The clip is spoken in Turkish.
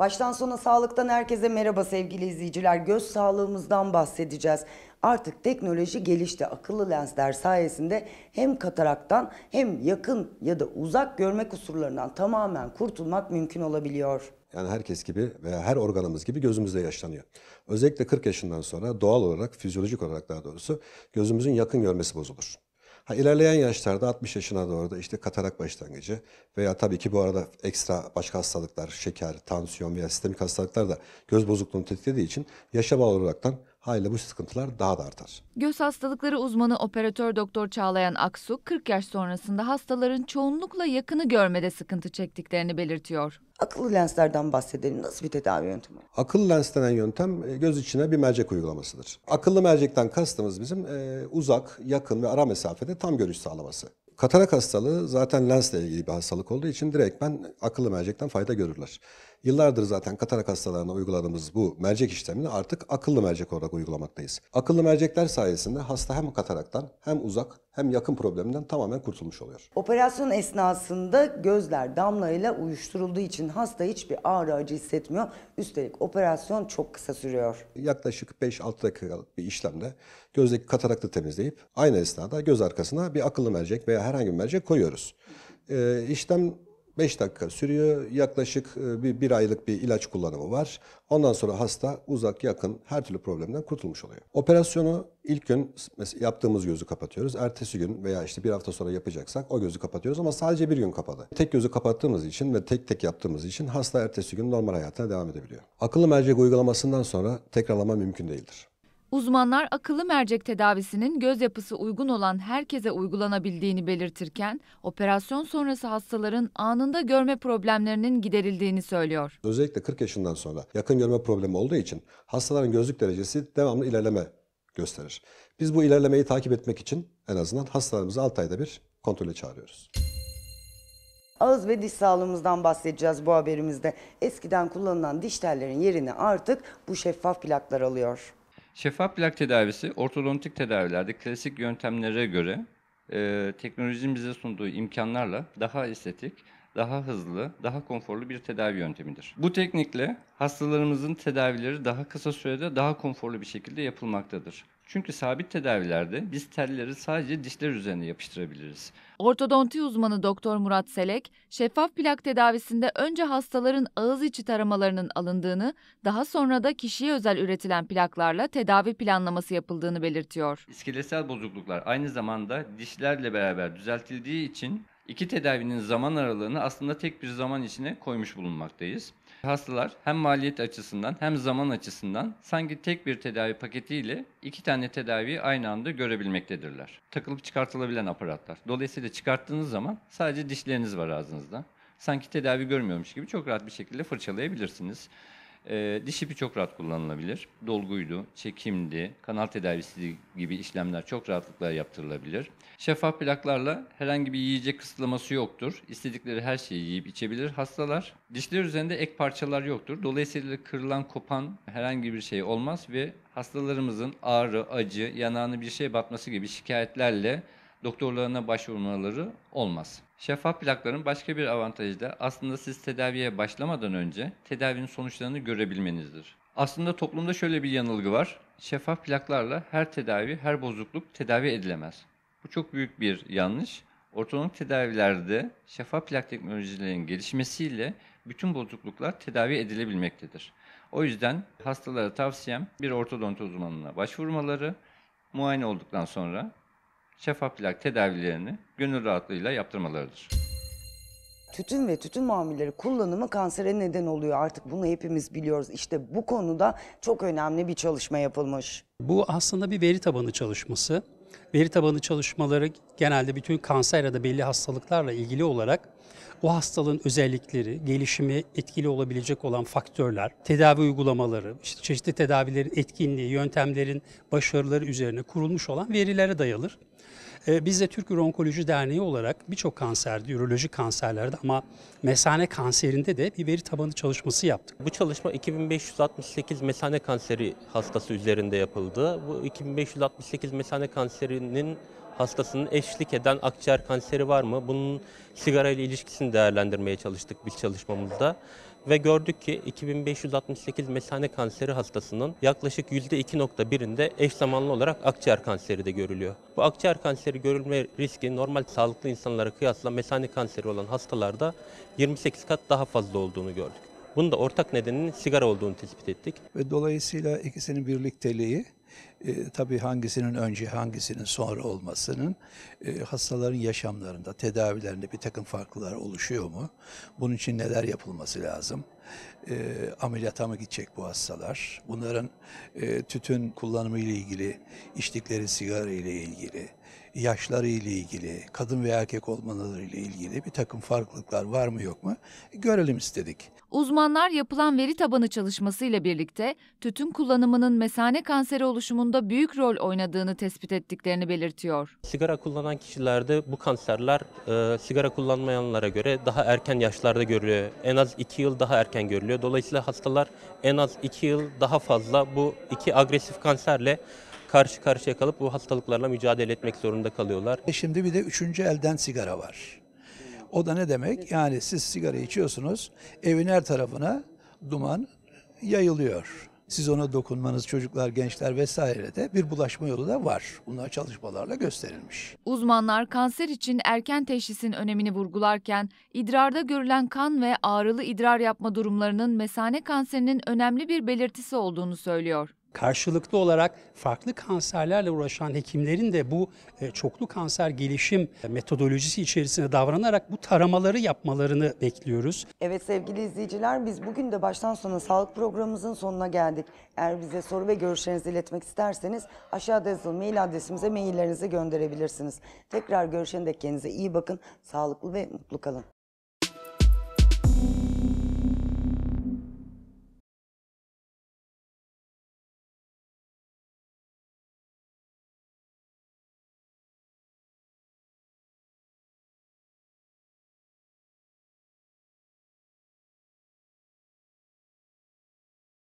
Baştan sona sağlıktan herkese merhaba sevgili izleyiciler. Göz sağlığımızdan bahsedeceğiz. Artık teknoloji gelişti. Akıllı lensler sayesinde hem kataraktan hem yakın ya da uzak görme kusurlarından tamamen kurtulmak mümkün olabiliyor. Yani herkes gibi veya her organımız gibi gözümüzde yaşlanıyor. Özellikle 40 yaşından sonra doğal olarak, fizyolojik olarak daha doğrusu gözümüzün yakın görmesi bozulur. Ha, ilerleyen yaşlarda 60 yaşına doğru da işte katarak başlangıcı veya tabii ki bu arada ekstra başka hastalıklar, şeker, tansiyon veya sistemik hastalıklar da göz bozukluğunu tetiklediği için yaşa bağlı olaraktan Hayli bu sıkıntılar daha da artar. Göz hastalıkları uzmanı operatör doktor Çağlayan Aksu 40 yaş sonrasında hastaların çoğunlukla yakını görmede sıkıntı çektiklerini belirtiyor. Akıllı lenslerden bahsedelim. Nasıl bir tedavi yöntemi? Akıllı lens denen yöntem e, göz içine bir mercek uygulamasıdır. Akıllı mercekten kastımız bizim e, uzak, yakın ve ara mesafede tam görüş sağlaması. Katarak hastalığı zaten lensle ilgili bir hastalık olduğu için direkt ben akıllı mercekten fayda görürler. Yıllardır zaten katarak hastalarına uyguladığımız bu mercek işlemini artık akıllı mercek olarak uygulamaktayız. Akıllı mercekler sayesinde hasta hem kataraktan hem uzak hem yakın probleminden tamamen kurtulmuş oluyor. Operasyon esnasında gözler damlayla uyuşturulduğu için hasta hiçbir ağrı acı hissetmiyor. Üstelik operasyon çok kısa sürüyor. Yaklaşık 5-6 dakikalık bir işlemde gözdeki kataraktı temizleyip aynı esnada göz arkasına bir akıllı mercek veya herhangi bir mercek koyuyoruz. Ee, işlem 5 dakika sürüyor. Yaklaşık e, bir, bir aylık bir ilaç kullanımı var. Ondan sonra hasta uzak yakın her türlü problemden kurtulmuş oluyor. Operasyonu ilk gün yaptığımız gözü kapatıyoruz. Ertesi gün veya işte bir hafta sonra yapacaksak o gözü kapatıyoruz ama sadece bir gün kapalı. Tek gözü kapattığımız için ve tek tek yaptığımız için hasta ertesi gün normal hayatına devam edebiliyor. Akıllı mercek uygulamasından sonra tekrarlama mümkün değildir. Uzmanlar akıllı mercek tedavisinin göz yapısı uygun olan herkese uygulanabildiğini belirtirken operasyon sonrası hastaların anında görme problemlerinin giderildiğini söylüyor. Özellikle 40 yaşından sonra yakın görme problemi olduğu için hastaların gözlük derecesi devamlı ilerleme gösterir. Biz bu ilerlemeyi takip etmek için en azından hastalarımızı 6 ayda bir kontrole çağırıyoruz. Ağız ve diş sağlığımızdan bahsedeceğiz bu haberimizde. Eskiden kullanılan diş tellerin yerini artık bu şeffaf plaklar alıyor. Şeffaf plak tedavisi ortodontik tedavilerde klasik yöntemlere göre e, teknolojinin bize sunduğu imkanlarla daha estetik, daha hızlı, daha konforlu bir tedavi yöntemidir. Bu teknikle hastalarımızın tedavileri daha kısa sürede daha konforlu bir şekilde yapılmaktadır. Çünkü sabit tedavilerde biz telleri sadece dişler üzerine yapıştırabiliriz. Ortodonti uzmanı Doktor Murat Selek, şeffaf plak tedavisinde önce hastaların ağız içi taramalarının alındığını, daha sonra da kişiye özel üretilen plaklarla tedavi planlaması yapıldığını belirtiyor. İskelesel bozukluklar aynı zamanda dişlerle beraber düzeltildiği için İki tedavinin zaman aralığını aslında tek bir zaman içine koymuş bulunmaktayız. Hastalar hem maliyet açısından hem zaman açısından sanki tek bir tedavi paketiyle iki tane tedaviyi aynı anda görebilmektedirler. Takılıp çıkartılabilen aparatlar. Dolayısıyla çıkarttığınız zaman sadece dişleriniz var ağzınızda. Sanki tedavi görmüyormuş gibi çok rahat bir şekilde fırçalayabilirsiniz. E, ee, diş ipi çok rahat kullanılabilir. Dolguydu, çekimdi, kanal tedavisi gibi işlemler çok rahatlıkla yaptırılabilir. Şeffaf plaklarla herhangi bir yiyecek kısıtlaması yoktur. İstedikleri her şeyi yiyip içebilir hastalar. Dişler üzerinde ek parçalar yoktur. Dolayısıyla kırılan, kopan herhangi bir şey olmaz ve hastalarımızın ağrı, acı, yanağını bir şey batması gibi şikayetlerle doktorlarına başvurmaları olmaz. Şeffaf plakların başka bir avantajı da aslında siz tedaviye başlamadan önce tedavinin sonuçlarını görebilmenizdir. Aslında toplumda şöyle bir yanılgı var. Şeffaf plaklarla her tedavi, her bozukluk tedavi edilemez. Bu çok büyük bir yanlış. Ortodontik tedavilerde şeffaf plak teknolojilerinin gelişmesiyle bütün bozukluklar tedavi edilebilmektedir. O yüzden hastalara tavsiyem bir ortodonti uzmanına başvurmaları, muayene olduktan sonra şeffaf plak tedavilerini gönül rahatlığıyla yaptırmalarıdır. Tütün ve tütün mamulleri kullanımı kansere neden oluyor. Artık bunu hepimiz biliyoruz. İşte bu konuda çok önemli bir çalışma yapılmış. Bu aslında bir veri tabanı çalışması. Veri tabanı çalışmaları genelde bütün kanser ya da belli hastalıklarla ilgili olarak o hastalığın özellikleri, gelişimi etkili olabilecek olan faktörler, tedavi uygulamaları, işte çeşitli tedavilerin etkinliği, yöntemlerin başarıları üzerine kurulmuş olan verilere dayalır. Ee, biz de Türk Üronkoloji Derneği olarak birçok kanserde, ürolojik kanserlerde ama mesane kanserinde de bir veri tabanı çalışması yaptık. Bu çalışma 2568 mesane kanseri hastası üzerinde yapıldı. Bu 2568 mesane kanserinin hastasının eşlik eden akciğer kanseri var mı? Bunun sigara ile ilişkisini değerlendirmeye çalıştık biz çalışmamızda ve gördük ki 2568 mesane kanseri hastasının yaklaşık %2.1'inde eş zamanlı olarak akciğer kanseri de görülüyor. Bu akciğer kanseri görülme riski normal sağlıklı insanlara kıyasla mesane kanseri olan hastalarda 28 kat daha fazla olduğunu gördük. Bunun da ortak nedeninin sigara olduğunu tespit ettik. Ve dolayısıyla ikisinin birlikteliği e, tabii hangisinin önce hangisinin sonra olmasının e, hastaların yaşamlarında, tedavilerinde bir takım farklılar oluşuyor mu? Bunun için neler yapılması lazım? E, ee, ameliyata mı gidecek bu hastalar? Bunların e, tütün kullanımı ile ilgili, içtikleri sigara ile ilgili, yaşları ile ilgili, kadın ve erkek olmaları ile ilgili bir takım farklılıklar var mı yok mu görelim istedik. Uzmanlar yapılan veri tabanı çalışmasıyla birlikte tütün kullanımının mesane kanseri oluşturduğunu oluşumunda büyük rol oynadığını tespit ettiklerini belirtiyor. Sigara kullanan kişilerde bu kanserler e, sigara kullanmayanlara göre daha erken yaşlarda görülüyor. En az 2 yıl daha erken görülüyor. Dolayısıyla hastalar en az 2 yıl daha fazla bu iki agresif kanserle karşı karşıya kalıp bu hastalıklarla mücadele etmek zorunda kalıyorlar. E şimdi bir de üçüncü elden sigara var. O da ne demek? Yani siz sigara içiyorsunuz, evin her tarafına duman yayılıyor. Siz ona dokunmanız çocuklar, gençler vesaire de bir bulaşma yolu da var. Bunlar çalışmalarla gösterilmiş. Uzmanlar kanser için erken teşhisin önemini vurgularken idrarda görülen kan ve ağrılı idrar yapma durumlarının mesane kanserinin önemli bir belirtisi olduğunu söylüyor. Karşılıklı olarak farklı kanserlerle uğraşan hekimlerin de bu e, çoklu kanser gelişim metodolojisi içerisinde davranarak bu taramaları yapmalarını bekliyoruz. Evet sevgili izleyiciler biz bugün de baştan sona sağlık programımızın sonuna geldik. Eğer bize soru ve görüşlerinizi iletmek isterseniz aşağıda yazılı mail adresimize maillerinizi gönderebilirsiniz. Tekrar görüşene dek kendinize iyi bakın, sağlıklı ve mutlu kalın.